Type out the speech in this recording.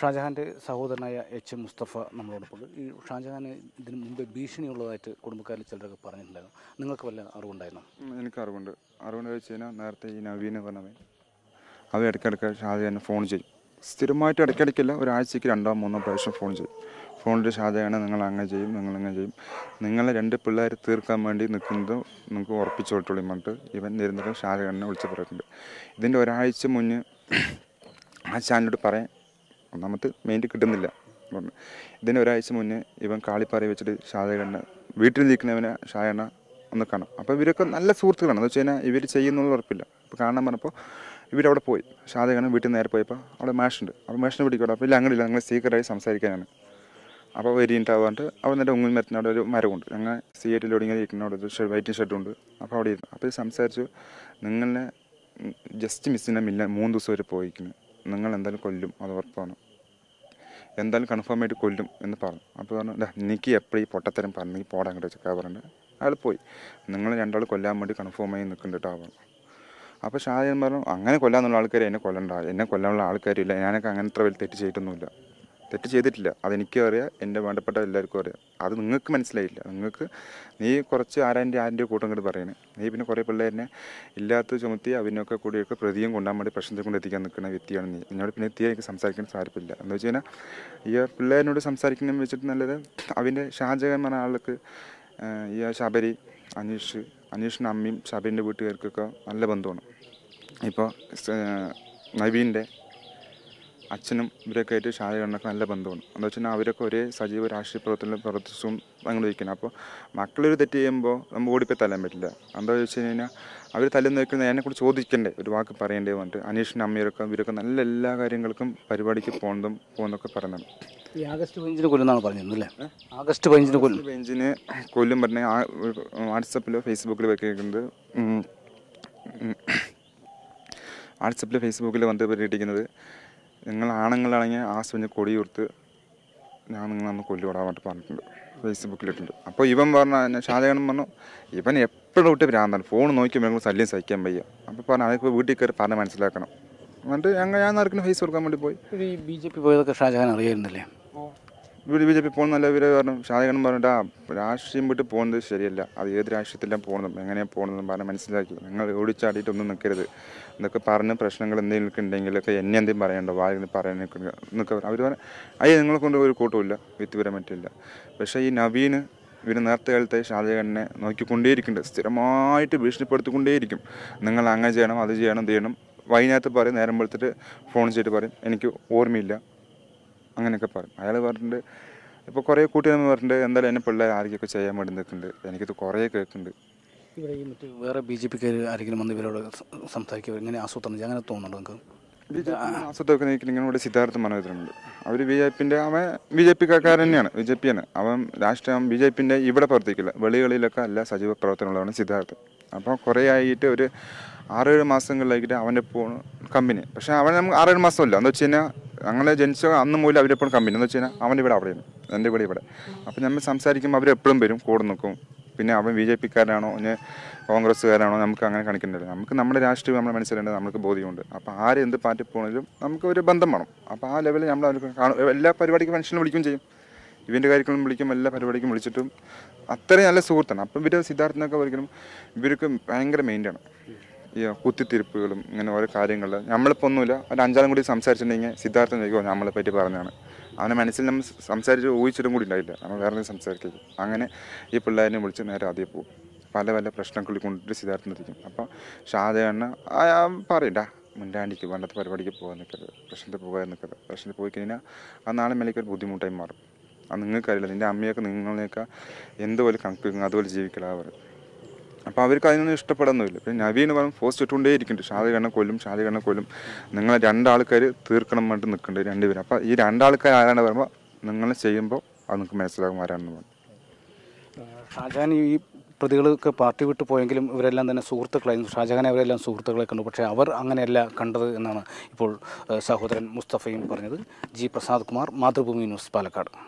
ഷാജഹാൻ്റെ സഹോദരനായ H M Mustafa നമ്മളോടൊപ്പം ഈ ഷാജഹാന് ഇതിനു മുമ്പ് ഭീഷണിയുള്ളതായിട്ട് കുടുംബക്കാരിൽ ചിലരൊക്കെ പറഞ്ഞിട്ടുണ്ടായിരുന്നു നിങ്ങൾക്ക് വല്ല അറിവുണ്ടായിരുന്നു എനിക്ക് അറിവുണ്ട് അറിവുണ്ട് വെച്ച് കഴിഞ്ഞാൽ നേരത്തെ ഈ നവീന പറഞ്ഞവൻ അത് ഇടയ്ക്കിടയ്ക്ക് ഷാജഹാന് ഫോൺ ചെയ്യും സ്ഥിരമായിട്ട് ഇടയ്ക്കിടയ്ക്കില്ല ഒരാഴ്ചയ്ക്ക് രണ്ടോ മൂന്നോ പ്രാവശ്യം ഫോൺ ചെയ്യും ഫോണിൽ ഷാജഹാനെ നിങ്ങൾ അങ്ങനെ ചെയ്യും നിങ്ങൾ അങ്ങനെ ചെയ്യും നിങ്ങളെ രണ്ട് പിള്ളേർ തീർക്കാൻ വേണ്ടി നിൽക്കുന്നത് നിങ്ങൾക്ക് ഉറപ്പിച്ചു വിട്ടോളി പറഞ്ഞിട്ട് ഇവൻ നിരന്തരം ഷാജഹാനെ വിളിച്ച് പറയുന്നുണ്ട് ഇതിൻ്റെ ഒരാഴ്ച മുന്നേ ആ ചാനലോട് പറയാൻ ഒന്നാമത് മെയിൻ്റ് കിട്ടുന്നില്ല പറഞ്ഞു ഇതിന് ഒരാഴ്ച മുന്നേ ഇവൻ കാളിപ്പാറ വെച്ചിട്ട് ഷാജഗണ്ണ വീട്ടിൽ നിൽക്കുന്നവനെ ഷായണ്ണ ഒന്ന് കാണാം അപ്പോൾ ഇവരൊക്കെ നല്ല സുഹൃത്തുക്കളാണ് എന്ന് വെച്ച് കഴിഞ്ഞാൽ ഇവർ ചെയ്യുന്നത് ഉറപ്പില്ല അപ്പോൾ കാണാൻ പറഞ്ഞപ്പോൾ ഇവരവിടെ പോയി ഷാജഗണ്ണ വീട്ടിൽ നിന്ന് നേരെ പോയപ്പോൾ അവിടെ മാഷുണ്ട് അപ്പോൾ മാഷിനെ പിടിക്കോട്ടെ അപ്പോൾ ഇല്ല അങ്ങനെയില്ല ഞങ്ങൾ സീക്രട്ടായി സംസാരിക്കാനാണ് അപ്പോൾ വരിയിട്ടാവാണ്ട് അവിടെ നിന്നിട്ട് മരത്തിന് അവിടെ ഒരു മരമുണ്ട് ഞങ്ങൾ സീറ്റിൽ ഇങ്ങനെ ഇരിക്കുന്ന അവിടെ ഒരു വൈറ്റിംഗ് ഷർട്ടുണ്ട് അപ്പോൾ അവിടെ ഇരുന്നു അപ്പോൾ സംസാരിച്ചു നിങ്ങളെ ജസ്റ്റ് മിസ്സിനെ മില്ല മൂന്ന് ദിവസം വരെ പോയിക്കുന്നു നിങ്ങൾ എന്തായാലും കൊല്ലും അത് ഉറപ്പാണ് എന്തായാലും കൺഫേം ആയിട്ട് കൊല്ലും എന്ന് പറഞ്ഞു അപ്പോൾ പറഞ്ഞു നിനക്ക് എനിക്ക് എപ്പോഴും ഈ പൊട്ടത്തരം പറഞ്ഞു നീ പോടാൻ കിട്ടും ചെക്കാ പറഞ്ഞു അയാൾ പോയി നിങ്ങൾ രണ്ടാൾ കൊല്ലാൻ വേണ്ടി കൺഫേം ആയി നിൽക്കുന്നുണ്ട് കേട്ടോ പറഞ്ഞു അപ്പോൾ ഷാജൻ പറഞ്ഞു അങ്ങനെ കൊല്ലാന്നുള്ള ആൾക്കാർ എന്നെ കൊല്ലണ്ട എന്നെ കൊല്ലാനുള്ള ആൾക്കാരില്ല ഞാനൊക്കെ അങ്ങനെ അത്ര വലിയ തെറ്റ് ചെയ്തിട്ടൊന്നുമില്ല തെറ്റ് ചെയ്തിട്ടില്ല അതെനിക്കും അറിയാം എൻ്റെ വേണ്ടപ്പെട്ട എല്ലാവർക്കും അറിയാം അത് നിങ്ങൾക്ക് മനസ്സിലായില്ല നിങ്ങൾക്ക് നീ കുറച്ച് ആരാൻ്റെ ആരൻ്റെ കൂട്ടം കൂടി പറയണേ നീ പിന്നെ കുറേ പിള്ളേരിനെ ഇല്ലാത്ത ചുമത്തി അവനൊക്കെ കൂടിയൊക്കെ പ്രതിയും കൊണ്ടാൻ വേണ്ടി പ്രശ്നത്തിൽ കൊണ്ട് എത്തിക്കാൻ നിൽക്കുന്ന വ്യക്തിയാണ് നീ എന്നോട് പിന്നെ എത്തിയാൽ എനിക്ക് സംസാരിക്കാൻ സാരിപ്പില്ല എന്ന് വെച്ച് കഴിഞ്ഞാൽ ഈ പിള്ളേരിനോട് സംസാരിക്കണം വെച്ചിട്ട് നല്ലത് അവൻ്റെ ഷാജകൻ എന്ന ആൾക്ക് ഈ ശബരി അനീഷ് അനീഷിൻ്റെ അമ്മയും ശബരിൻ്റെ വീട്ടുകാർക്കൊക്കെ നല്ല ബന്ധമാണ് ഇപ്പോൾ നവീൻ്റെ അച്ഛനും ഇവരൊക്കെ ആയിട്ട് ഷാജഹാനൊക്കെ നല്ല ബന്ധമാണ് എന്താ വെച്ചാൽ അവരൊക്കെ ഒരേ സജീവ രാഷ്ട്രീയ പ്രവർത്തനം പ്രവർത്തിച്ചും അങ്ങനെ ഇരിക്കുന്നത് അപ്പോൾ മക്കളൊരു തെറ്റ് ചെയ്യുമ്പോൾ നമുക്ക് ഓടിപ്പോയി തല്ലാൻ പറ്റില്ല എന്താ വെച്ച് കഴിഞ്ഞാൽ അവർ തല്ലുന്ന വെക്കുന്ന കൂടി ചോദിക്കണ്ടേ ഒരു വാക്ക് പറയേണ്ടേ വന്നിട്ട് അനീഷിൻ്റെ അമ്മയൊക്കെ ഇവരൊക്കെ നല്ല എല്ലാ കാര്യങ്ങൾക്കും പരിപാടിക്ക് പോകുന്നതും പോകുന്നതൊക്കെ പറയുന്നതാണ് ഈ ആഗസ്റ്റ് പതിനഞ്ചിന് കൊല്ലുന്നാണ് അല്ലേ ആഗസ്റ്റ് പതിനഞ്ചിന് കൊല്ലും പതിനഞ്ചിന് കൊല്ലും പറഞ്ഞ വാട്സപ്പിലോ ഫേസ്ബുക്കിലോ കേൾക്കുന്നത് വാട്സപ്പിലോ ഫേസ്ബുക്കിലോ വന്നിട്ട് ഇട്ടിരിക്കുന്നത് നിങ്ങൾ ആണുങ്ങളാണെങ്കിൽ ആ കൊടി കൊടിയൂർത്ത് ഞാൻ നിങ്ങൾ നമ്മൾ കൊല്ലുകൂടാൻ വേണ്ടി പറഞ്ഞിട്ടുണ്ട് ഫേസ്ബുക്കിലിട്ടുണ്ട് അപ്പോൾ ഇവൻ ഞാൻ ഷാജകണം പറഞ്ഞു ഇവൻ എപ്പോഴും വിട്ട് ഭ്രാന്താണ് ഫോൺ ഞങ്ങൾ ശല്യം സഹിക്കാൻ വയ്യ അപ്പോൾ പറഞ്ഞു അതൊക്കെ വീട്ടിൽ കയറി പറഞ്ഞ് മനസ്സിലാക്കണം എന്നിട്ട് ഞങ്ങൾ ഞാൻ നടക്കുന്ന ഫേസ് കൊടുക്കാൻ വേണ്ടി പോയി ഈ ബി ജെ പി പോയതൊക്കെ ഷാജഹാൻ അറിയായിരുന്നില്ലേ ഇവർ ബി ജെ പി നല്ല വിവരം പറഞ്ഞു ഷാജഹാൻ പറഞ്ഞിട്ട് ആ രാഷ്ട്രീയം വിട്ട് പോകുന്നത് ശരിയല്ല അത് ഏത് രാഷ്ട്രീയത്തിലാണ് പോകുന്നതും എങ്ങനെയാണ് പോകുന്നതെന്ന് പറഞ്ഞ് മനസ്സിലാക്കി നിങ്ങൾ ഓടിച്ചാടിയിട്ടൊന്നും നിൽക്കരുത് എന്നൊക്കെ പറഞ്ഞ് പ്രശ്നങ്ങൾ എന്തെങ്കിലും ഉണ്ടെങ്കിലൊക്കെ എന്നെ എന്തെങ്കിലും പറയണ്ടോ വായിൽ പറയാൻ എന്നൊക്കെ അവർ പറഞ്ഞാൽ അയ്യോ നിങ്ങളെ കൊണ്ട് ഒരു കൂട്ടമില്ല വ്യക്തിപരം പറ്റില്ല പക്ഷേ ഈ നവീന് ഇവർ നേരത്തെ കാലത്തെ ഷാജഹാനെ നോക്കിക്കൊണ്ടേയിരിക്കുന്നുണ്ട് സ്ഥിരമായിട്ട് ഭീഷണിപ്പെടുത്തിക്കൊണ്ടേയിരിക്കും നിങ്ങൾ അങ്ങനെ ചെയ്യണം അത് ചെയ്യണം ഇത് ചെയ്യണം വൈകുന്നേരത്ത് പറയും നേരം വെളുത്തിട്ട് ഫോൺ ചെയ്തിട്ട് പറയും എനിക്ക് ഓർമ്മയില്ല അങ്ങനെയൊക്കെ പറഞ്ഞു അയാൾ പറഞ്ഞിട്ടുണ്ട് ഇപ്പോൾ കുറേ നമ്മൾ പറഞ്ഞിട്ടുണ്ട് എന്തായാലും എന്നെ പിള്ളേർ ആരൊക്കെയൊക്കെ ചെയ്യാൻ വേണ്ടി നിൽക്കുന്നുണ്ട് എനിക്കിത് കുറേ കേൾക്കുന്നുണ്ട് ഇവിടെ ഈ മറ്റ് വേറെ ബി ജെ ആരെങ്കിലും വന്ന് ഇവരോട് സംസാരിക്കുക ഇങ്ങനെ ആസൂത്രണം അങ്ങനെ തോന്നുന്നുണ്ടോ നിങ്ങൾക്ക് ഇവിടെ സിദ്ധാർത്ഥ മനോഹരനുണ്ട് അവർ ബി ജെ പിൻ്റെ അവൻ ബി ജെ പിക്കാരൻ തന്നെയാണ് ബി ജെ പിയാണ് അവൻ രാഷ്ട്രീയം ബി ജെ പിൻ്റെ ഇവിടെ പ്രവർത്തിക്കില്ല വെളികളിലൊക്കെ അല്ല സജീവ പ്രവർത്തനമുള്ളതാണ് സിദ്ധാർത്ഥ് അപ്പോൾ കുറേ ആയിട്ട് ഒരു ആറേഴ് മാസങ്ങളിലായിട്ട് അവൻ്റെ കമ്പനി പക്ഷേ അവൻ നമുക്ക് ആറേഴ് മാസമല്ല എന്താ വെച്ച് കഴിഞ്ഞാൽ അങ്ങനെ ജനിച്ച അന്ന് മുതൽ അവരെപ്പോഴും കമ്പനി എന്ന് വെച്ച് കഴിഞ്ഞാൽ അവൻ്റെ ഇവിടെ അവിടെയാണ് എൻ്റെ ഇവിടെ ഇവിടെ അപ്പം നമ്മൾ സംസാരിക്കുമ്പോൾ അവരെപ്പോഴും വരും കൂടെ നിൽക്കും പിന്നെ അവൻ ബി ജെ പിക്കാരനാണോ ഇനി കോൺഗ്രസ്സുകാരാണോ നമുക്ക് അങ്ങനെ കാണിക്കേണ്ടത് നമുക്ക് നമ്മുടെ രാഷ്ട്രീയം നമ്മുടെ മനസ്സിലുണ്ട് നമുക്ക് ബോധ്യമുണ്ട് അപ്പോൾ ആര് എന്ത് പാർട്ടി പോണെങ്കിലും നമുക്ക് ഒരു ബന്ധം വേണം അപ്പോൾ ആ ലെവലിൽ നമ്മൾ അവർക്ക് കാണും എല്ലാ പരിപാടിക്കും മനുഷ്യനും വിളിക്കും ചെയ്യും ഇവൻ്റെ കാര്യങ്ങളും വിളിക്കും എല്ലാ പരിപാടിക്കും വിളിച്ചിട്ടും അത്രയും നല്ല സുഹൃത്താണ് അപ്പം ഇവർ സിദ്ധാർത്ഥനൊക്കെ ഒരിക്കലും ഇവർക്ക് ഭയങ്കര മെയിൻ്റാണ് ഈ കുത്തിത്തിരിപ്പുകളും ഇങ്ങനെ ഓരോ കാര്യങ്ങൾ നമ്മളിപ്പോൾ ഒന്നുമില്ല ഒരു അഞ്ചാലും കൂടി സംസാരിച്ചിട്ടുണ്ടെങ്കിൽ സിദ്ധാർത്ഥൻ ചോദിക്കുമോ നമ്മളെ പറ്റി പറഞ്ഞാണ് അവനെ മനസ്സിൽ നമ്മൾ സംസാരിച്ച് ഊഹിച്ചിട്ടും കൂടി ഉണ്ടായില്ല നമ്മൾ വേറെ സംസാരിക്കും അങ്ങനെ ഈ പിള്ളേരെ വിളിച്ച് നേരെ ആദ്യം പോകും പല പല പ്രശ്നങ്ങൾ കൊണ്ടിട്ട് സിദ്ധാർത്ഥൻ എത്തിക്കും അപ്പോൾ ഷാജഹാണ് പറയണ്ട മുണ്ടാണ്ടിക്ക് പണ്ടത്തെ പരിപാടിക്ക് പോകാൻ നിൽക്കരുത് പ്രശ്നത്തിൽ പോകാൻ നിൽക്കരുത് പ്രശ്നത്തിൽ പോയി കഴിഞ്ഞാൽ ആ നാളെ മേലേക്ക് ഒരു ബുദ്ധിമുട്ടായി മാറും അത് നിങ്ങൾക്കറിയില്ല നിൻ്റെ അമ്മയൊക്കെ നിങ്ങളെയൊക്കെ എന്തുപോലെ കണക്ക് അതുപോലെ ജീവിക്കലാ പറയും അപ്പോൾ അവർക്ക് അതിനൊന്നും ഇഷ്ടപ്പെടുന്നില്ല പിന്നെ നവീൻ പറഞ്ഞു ഫോഴ്സ് ഇട്ടുകൊണ്ടേ ഇരിക്കുന്നുണ്ട് ഷാജഖാനെ കൊല്ലും ഷാജഖാനെ കൊല്ലും നിങ്ങൾ രണ്ടാൾക്കാർ തീർക്കണം വേണ്ടി നിൽക്കുന്നുണ്ട് രണ്ടുപേരും അപ്പോൾ ഈ രണ്ടാൾക്കാർ ആരാണ് പറയുമ്പോൾ നിങ്ങൾ ചെയ്യുമ്പോൾ അത് നിങ്ങൾക്ക് മനസ്സിലാകും ആരാണെന്ന് പറഞ്ഞു ഷാജഹാൻ ഈ പ്രതികളൊക്കെ പാർട്ടി വിട്ടു പോയെങ്കിലും ഇവരെല്ലാം തന്നെ സുഹൃത്തുക്കളായിരുന്നു ഷാജഹാൻ അവരെല്ലാം സുഹൃത്തുക്കളെ കണ്ടു പക്ഷേ അവർ അങ്ങനെയല്ല കണ്ടത് എന്നാണ് ഇപ്പോൾ സഹോദരൻ മുസ്തഫയും പറഞ്ഞത് ജി പ്രസാദ് കുമാർ മാതൃഭൂമി ന്യൂസ് പാലക്കാട്